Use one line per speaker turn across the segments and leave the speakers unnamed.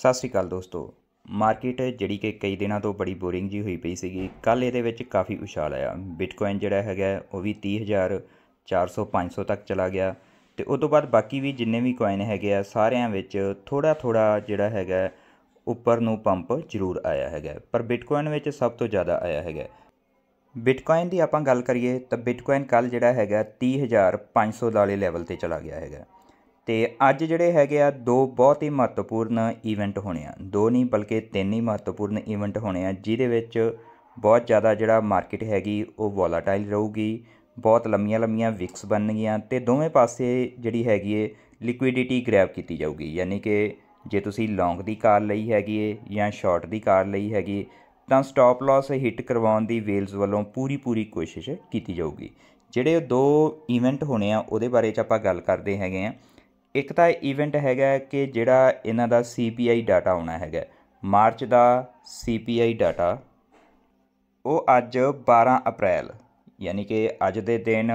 ਸਤਿ ਸ਼੍ਰੀ ਅਕਾਲ ਦੋਸਤੋ ਮਾਰਕੀਟ ਜਿਹੜੀ ਕਿ ਕਈ ਦਿਨਾਂ ਤੋਂ ਬੜੀ ਬੋਰਿੰਗ ਜੀ ਹੋਈ ਪਈ ਸੀਗੀ ਕੱਲ ਇਹਦੇ ਵਿੱਚ ਕਾਫੀ ਉਛਾਲ ਆਇਆ ਬਿਟਕੋਇਨ ਜਿਹੜਾ ਹੈਗਾ ਉਹ ਵੀ 30000 400 500 ਤੱਕ ਚਲਾ ਗਿਆ ਤੇ ਉਸ ਤੋਂ ਬਾਅਦ ਬਾਕੀ ਵੀ ਜਿੰਨੇ ਵੀ ਕੋਇਨ ਹੈਗੇ ਆ ਸਾਰਿਆਂ ਵਿੱਚ ਥੋੜਾ ਥੋੜਾ ਜਿਹੜਾ ਹੈਗਾ ਉੱਪਰ ਨੂੰ ਪੰਪ ਜ਼ਰੂਰ ਆਇਆ ਹੈਗਾ ਪਰ ਬਿਟਕੋਇਨ ਵਿੱਚ ਸਭ ਤੋਂ ਜ਼ਿਆਦਾ ਆਇਆ ਹੈਗਾ ਬਿਟਕੋਇਨ ਦੀ ਆਪਾਂ ਗੱਲ ਕਰੀਏ ਤਾਂ ਬਿਟਕੋਇਨ ਕੱਲ ਜਿਹੜਾ ਹੈਗਾ 30500 ਵਾਲੇ ਲੈਵਲ ਤੇ ਚਲਾ ਗਿਆ ਹੈਗਾ ਤੇ ਅੱਜ ਜਿਹੜੇ ਹੈਗੇ ਆ ਦੋ ਬਹੁਤ ਹੀ ਮਹੱਤਵਪੂਰਨ ਇਵੈਂਟ ਹੋਣੇ ਆ ਦੋ ਨਹੀਂ ਬਲਕਿ ਤਿੰਨ ਹੀ ਮਹੱਤਵਪੂਰਨ ਇਵੈਂਟ ਹੋਣੇ ਆ ਜਿਹਦੇ ਵਿੱਚ ਬਹੁਤ ਜ਼ਿਆਦਾ ਜਿਹੜਾ ਮਾਰਕੀਟ ਹੈਗੀ ਉਹ ਵੋਲਟਾਈਲ ਰਹੂਗੀ ਬਹੁਤ ਲੰਮੀਆਂ ਲੰਮੀਆਂ ਵਿਕਸ ਬਣਨਗੀਆਂ ਤੇ ਦੋਵੇਂ ਪਾਸੇ ਜਿਹੜੀ ਹੈਗੀ ਏ ਲਿਕੁਇਡਿਟੀ ਗ੍ਰੈਬ ਕੀਤੀ ਜਾਊਗੀ ਯਾਨੀ ਕਿ ਜੇ ਤੁਸੀਂ ਲੌਂਗ ਦੀ ਕਾਰ ਲਈ ਹੈਗੀ ਏ ਜਾਂ ਸ਼ਾਰਟ ਦੀ ਕਾਰ ਲਈ ਹੈਗੀ ਤਾਂ ਸਟਾਪ ਲਾਸ ਹਿੱਟ ਕਰਵਾਉਣ ਦੀ ਵੇਲਜ਼ ਵੱਲੋਂ ਪੂਰੀ ਪੂਰੀ ਕੋਸ਼ਿਸ਼ ਕੀਤੀ ਜਾਊਗੀ ਜਿਹੜੇ ਦੋ ਇਵੈਂਟ ਹੋਣੇ ਆ ਉਹਦੇ ਬਾਰੇ ਚ ਆਪਾਂ ਗੱਲ ਕਰਦੇ ਹੈਗੇ ਆ ਇੱਕ ਤਾਂ ਇਵੈਂਟ ਹੈਗਾ ਕਿ ਜਿਹੜਾ ਇਹਨਾਂ ਦਾ ਸੀਪੀਆਈ ਡਾਟਾ ਆਉਣਾ ਹੈਗਾ ਮਾਰਚ ਦਾ ਸੀਪੀਆਈ ਡਾਟਾ ਉਹ ਅੱਜ 12 ਅਪ੍ਰੈਲ ਯਾਨੀ ਕਿ ਅੱਜ ਦੇ ਦਿਨ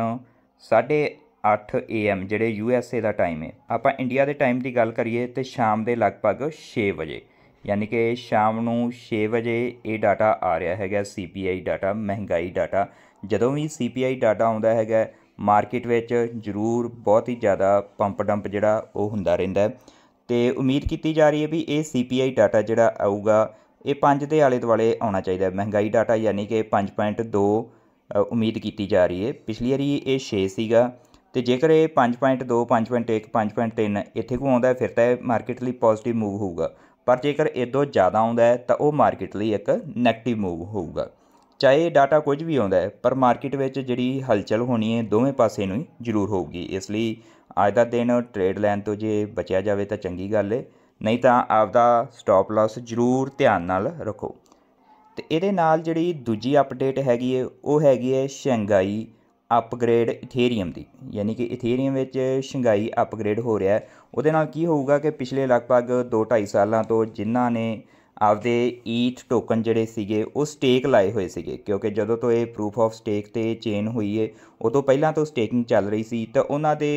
8:30 ਏਐਮ ਜਿਹੜੇ ਯੂਐਸਏ ਦਾ ਟਾਈਮ ਹੈ ਆਪਾਂ ਇੰਡੀਆ ਦੇ ਟਾਈਮ ਦੀ ਗੱਲ ਕਰੀਏ ਤੇ ਸ਼ਾਮ ਦੇ ਲਗਭਗ 6 ਵਜੇ ਯਾਨੀ ਕਿ ਸ਼ਾਮ ਨੂੰ 6 ਵਜੇ ਇਹ ਡਾਟਾ ਆ ਰਿਹਾ ਹੈਗਾ ਸੀਪੀਆਈ ਡਾਟਾ ਮਹਿੰਗਾਈ ਡਾਟਾ ਜਦੋਂ ਵੀ ਸੀਪੀਆਈ ਡਾਟਾ ਆਉਂਦਾ ਹੈਗਾ ਮਾਰਕੀਟ ਵਿੱਚ ਜ਼ਰੂਰ ਬਹੁਤ ਹੀ ਜ਼ਿਆਦਾ ਪੰਪ ਡੰਪ ਜਿਹੜਾ ਉਹ ਹੁੰਦਾ ਰਹਿੰਦਾ ਤੇ ਉਮੀਦ ਕੀਤੀ ਜਾ ਰਹੀ ਹੈ ਵੀ ਇਹ ਸੀਪੀਆਈ ਡਾਟਾ ਜਿਹੜਾ ਆਊਗਾ ਇਹ 5 ਦੇ ਆਲੇ ਦੁਆਲੇ ਆਉਣਾ ਚਾਹੀਦਾ ਹੈ ਮਹਿੰਗਾਈ ਡਾਟਾ ਯਾਨੀ ਕਿ 5.2 ਉਮੀਦ ਕੀਤੀ ਜਾ ਰਹੀ ਹੈ ਪਿਛਲੀ ਵਾਰੀ ਇਹ 6 ਸੀਗਾ ਤੇ ਜੇਕਰ ਇਹ 5.2 5.1 5.3 ਇੱਥੇ ਕੋ ਆਉਂਦਾ ਫਿਰ ਤਾਂ ਇਹ ਮਾਰਕੀਟ ਲਈ ਪੋਜ਼ਿਟਿਵ ਮੂਵ ਹੋਊਗਾ ਪਰ ਜੇਕਰ ਇਦੋਂ ਜ਼ਿਆਦਾ ਆਉਂਦਾ ਹੈ ਤਾਂ ਉਹ ਮਾਰਕੀਟ ਲਈ ਇੱਕ ਨੈਗੇਟਿਵ ਮੂਵ ਹੋਊਗਾ ਚਾਹੇ ਡਾਟਾ ਕੁਝ ਵੀ ਆਉਂਦਾ ਹੈ ਪਰ ਮਾਰਕੀਟ ਵਿੱਚ ਜਿਹੜੀ ਹਲਚਲ ਹੋਣੀ ਹੈ ਦੋਵੇਂ ਪਾਸੇ ਨੂੰ ਜ਼ਰੂਰ ਹੋਊਗੀ ਇਸ ਲਈ ਅੱਜ ਦਾ ਦਿਨ ਟ੍ਰੇਡ ਲੈਣ ਤੋਂ ਜੇ ਬਚਿਆ ਜਾਵੇ ਤਾਂ ਚੰਗੀ ਗੱਲ ਹੈ ਨਹੀਂ ਤਾਂ ਆਪਦਾ ਸਟਾਪ ਲਾਸ ਜ਼ਰੂਰ ਧਿਆਨ ਨਾਲ ਰੱਖੋ ਤੇ ਇਹਦੇ ਨਾਲ ਜਿਹੜੀ ਦੂਜੀ ਅਪਡੇਟ ਹੈਗੀ ਹੈ ਉਹ ਹੈਗੀ ਹੈ ਸ਼ੰਗਾਈ ਅਪਗ੍ਰੇਡ ਇਥੇਰੀਅਮ ਦੀ ਯਾਨੀ ਕਿ ਇਥੇਰੀਅਮ ਵਿੱਚ ਸ਼ੰਗਾਈ ਅਪਗ੍ਰੇਡ ਹੋ ਰਿਹਾ ਹੈ ਉਹਦੇ ਨਾਲ ਕੀ ਹੋਊਗਾ ਕਿ ਪਿਛਲੇ ਲਗਭਗ 2-2.5 ਸਾਲਾਂ ਤੋਂ ਜਿਨ੍ਹਾਂ ਨੇ ਆਪਦੇ ਈਥ ਟੋਕਨ ਜਿਹੜੇ ਸੀਗੇ ਉਹ ਸਟੇਕ ਲਾਏ ਹੋਏ ਸੀਗੇ ਕਿਉਂਕਿ ਜਦੋਂ ਤੋਂ ਇਹ ਪ੍ਰੂਫ ਆਫ ਸਟੇਕ ਤੇ ਚੇਨ ਹੋਈ ਏ ਉਦੋਂ ਪਹਿਲਾਂ ਤੋਂ ਸਟੇਕਿੰਗ ਚੱਲ ਰਹੀ ਸੀ ਤਾਂ ਉਹਨਾਂ ਦੇ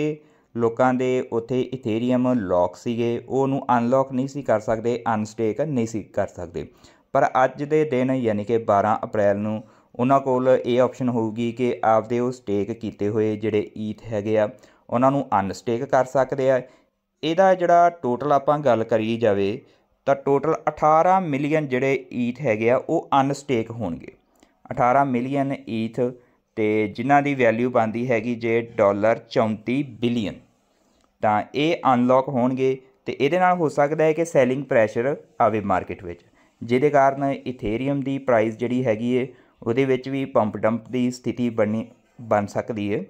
ਲੋਕਾਂ ਦੇ ਉੱਥੇ ਇਥੇਰੀਅਮ ਲੌਕ ਸੀਗੇ ਉਹ ਨੂੰ ਅਨਲੌਕ ਨਹੀਂ ਸੀ ਕਰ ਸਕਦੇ ਅਨਸਟੇਕ ਨਹੀਂ ਸੀ ਕਰ ਸਕਦੇ ਪਰ ਅੱਜ ਦੇ ਦਿਨ ਯਾਨੀ ਕਿ 12 ਅਪ੍ਰੈਲ ਨੂੰ ਉਹਨਾਂ ਕੋਲ ਇਹ ਆਪਸ਼ਨ ਹੋਊਗੀ ਕਿ ਆਪਦੇ ਉਹ ਸਟੇਕ ਕੀਤੇ ਹੋਏ ਜਿਹੜੇ ਈਥ ਹੈਗੇ ਆ ਉਹਨਾਂ ਨੂੰ ਅਨਸਟੇਕ ਕਰ ਸਕਦੇ ਆ ਇਹਦਾ ਜਿਹੜਾ ਟੋਟਲ ਆਪਾਂ ਗੱਲ ਕਰੀ ਜਾਵੇ ਤਾਂ ਟੋਟਲ 18 ਮਿਲੀਅਨ ਜਿਹੜੇ ਈਥ ਹੈਗੇ ਆ ਉਹ ਅਨਸਟੇਕ ਹੋਣਗੇ 18 ਮਿਲੀਅਨ ਈਥ ਤੇ ਜਿਨ੍ਹਾਂ ਦੀ ਵੈਲਿਊ ਬਣਦੀ ਹੈਗੀ ਜੇ ਡਾਲਰ 34 ਬਿਲੀਅਨ ਤਾਂ ਇਹ ਅਨਲੌਕ ਹੋਣਗੇ ਤੇ ਇਹਦੇ ਨਾਲ ਹੋ ਸਕਦਾ ਹੈ ਕਿ ਸੈਲਿੰਗ ਪ੍ਰੈਸ਼ਰ ਆਵੇ ਮਾਰਕੀਟ ਵਿੱਚ ਜਿਹਦੇ ਕਾਰਨ ਇਥੇਰੀਅਮ ਦੀ ਪ੍ਰਾਈਸ ਜਿਹੜੀ ਹੈਗੀ ਏ ਉਹਦੇ ਵਿੱਚ ਵੀ ਪੰਪ ਡੰਪ ਦੀ ਸਥਿਤੀ ਬਣੀ ਬਣ ਸਕਦੀ ਏ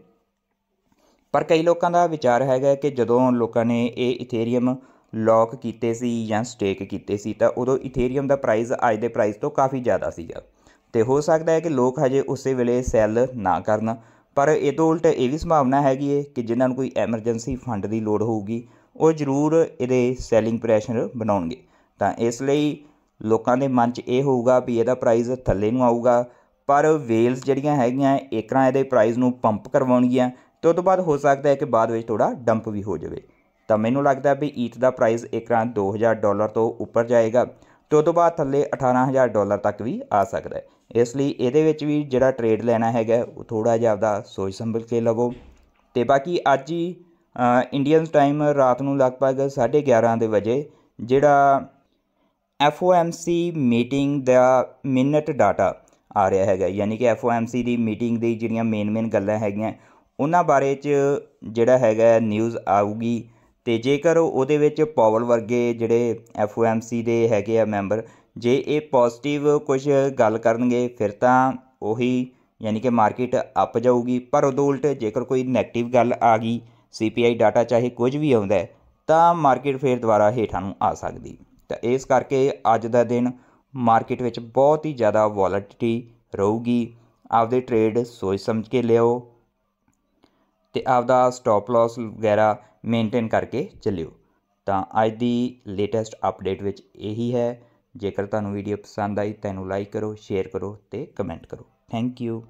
ਪਰ ਕਈ ਲੋਕਾਂ ਦਾ ਵਿਚਾਰ ਹੈਗਾ ਕਿ ਜਦੋਂ ਲੋਕਾਂ ਨੇ ਇਹ ਇਥੇਰੀਅਮ ਲੌਕ ਕੀਤੇ ਸੀ ਜਾਂ ਸਟੇਕ ਕੀਤੇ ਸੀ ਤਾਂ ਉਦੋਂ ਇਥੇਰੀਅਮ ਦਾ ਪ੍ਰਾਈਸ ਅੱਜ ਦੇ ਪ੍ਰਾਈਸ ਤੋਂ ਕਾਫੀ ਜ਼ਿਆਦਾ ਸੀਗਾ ਤੇ ਹੋ ਸਕਦਾ ਹੈ ਕਿ ਲੋਕ ਹਜੇ ਉਸੇ ਵੇਲੇ ਸੈਲ ਨਾ ਕਰਨ ਪਰ ਇਹ ਤੋਂ ਉਲਟ ਇਹ ਵੀ ਸੰਭਾਵਨਾ ਹੈਗੀ ਹੈ ਕਿ ਜਿਨ੍ਹਾਂ ਨੂੰ ਕੋਈ ਐਮਰਜੈਂਸੀ ਫੰਡ ਦੀ ਲੋੜ ਹੋਊਗੀ ਉਹ ਜ਼ਰੂਰ ਇਹਦੇ ਸੈਲਿੰਗ ਪ੍ਰੈਸ਼ਰ ਬਣਾਉਣਗੇ ਤਾਂ ਇਸ ਲਈ ਲੋਕਾਂ ਦੇ ਮਨ 'ਚ ਇਹ ਹੋਊਗਾ ਵੀ ਇਹਦਾ ਪ੍ਰਾਈਸ ਥੱਲੇ ਨੂੰ ਆਊਗਾ ਪਰ ਵੇਲਸ ਜਿਹੜੀਆਂ ਹੈਗੀਆਂ ਇੱਕ ਤਰ੍ਹਾਂ ਇਹਦੇ ਪ੍ਰਾਈਸ ਨੂੰ ਪੰਪ ਕਰਵਾਉਣਗੀਆਂ ਤੇ ਉਸ ਤੋਂ ਬਾਅਦ ਹੋ ਸਕਦਾ ਹੈ ਕਿ ਬਾਅਦ ਵਿੱਚ ਥੋੜਾ ਡੰਪ ਵੀ ਹੋ ਜਾਵੇ ਤਾਂ ਮੈਨੂੰ ਲੱਗਦਾ ਵੀ ਈਥ ਦਾ ਪ੍ਰਾਈਸ ਇੱਕ ਰਾਂ 2000 ਡਾਲਰ ਤੋਂ ਉੱਪਰ ਜਾਏਗਾ ਤੋਂ ਤੋਂ ਬਾਅਦ ਥੱਲੇ 18000 ਡਾਲਰ ਤੱਕ ਵੀ ਆ ਸਕਦਾ ਹੈ ਇਸ ਲਈ ਇਹਦੇ ਵਿੱਚ ਵੀ ਜਿਹੜਾ ਟ੍ਰੇਡ ਲੈਣਾ ਹੈਗਾ ਉਹ ਥੋੜਾ ਜਿਹਾ ਆਪਦਾ ਸੋਚ ਸੰਭਲ ਕੇ ਲਵੋ ਤੇ ਬਾਕੀ ਅੱਜ ਹੀ ਇੰਡੀਅਨ ਟਾਈਮ ਰਾਤ ਨੂੰ ਲਗਭਗ 11:30 ਦੇ ਵਜੇ ਜਿਹੜਾ FOMC ਮੀਟਿੰਗ ਦਾ ਮਿੰਟ ਡਾਟਾ ਆ ਰਿਹਾ ਹੈਗਾ ਯਾਨੀ ਕਿ FOMC ਦੀ ਮੀਟਿੰਗ ਦੀ ਜਿਹੜੀਆਂ ਮੇਨ ਮੇਨ ਗੱਲਾਂ ਹੈਗੀਆਂ ਉਹਨਾਂ ਬਾਰੇ ਚ ਜਿਹੜਾ ਹੈਗਾ ਨਿਊਜ਼ ਆਊਗੀ ਤੇ ਜੇਕਰ ਉਹਦੇ ਵਿੱਚ ਪਾਵਲ ਵਰਗੇ ਜਿਹੜੇ ਐਫਓਐਮਸੀ ਦੇ ਹੈਗੇ ਆ ਮੈਂਬਰ ਜੇ ਇਹ ਪੋਜ਼ਿਟਿਵ ਕੁਝ ਗੱਲ ਕਰਨਗੇ ਫਿਰ ਤਾਂ ਉਹੀ ਯਾਨੀ ਕਿ ਮਾਰਕੀਟ ਅੱਪ ਜਾਊਗੀ ਪਰ ਉਦੋਂ ਉਲਟ ਜੇਕਰ ਕੋਈ ਨੈਗੇਟਿਵ ਗੱਲ ਆ ਗਈ ਸੀਪੀਆਈ ਡਾਟਾ ਚਾਹੇ ਕੁਝ ਵੀ ਆਉਂਦਾ ਤਾਂ ਮਾਰਕੀਟ ਫੇਰ ਦੁਬਾਰਾ ਹੇਠਾਂ ਨੂੰ ਆ ਸਕਦੀ ਤਾਂ ਇਸ ਕਰਕੇ ਅੱਜ ਦਾ ਦਿਨ ਮਾਰਕੀਟ ਵਿੱਚ ਬਹੁਤ ਹੀ ਜ਼ਿਆਦਾ ਵੋਲੈਟਿਲਟੀ ਰਹੂਗੀ ਆਪਦੇ ਟ੍ਰੇਡ ਸੋਚ ਸਮਝ ਕੇ ਲਿਓ ਤੇ ਆਪਦਾ ਸਟਾਪ ਲਾਸ ਵਗੈਰਾ ਮੇਨਟੇਨ ਕਰਕੇ ਚੱਲਿਓ ਤਾਂ ਅੱਜ ਦੀ ਲੇਟੈਸਟ ਅਪਡੇਟ ਵਿੱਚ ਇਹੀ ਹੈ ਜੇਕਰ ਤੁਹਾਨੂੰ ਵੀਡੀਓ ਪਸੰਦ ਆਈ ਤਾਂ ਇਹਨੂੰ ਲਾਈਕ ਕਰੋ ਸ਼ੇਅਰ ਕਰੋ ਤੇ ਕਮੈਂਟ ਕਰੋ ਥੈਂਕ ਯੂ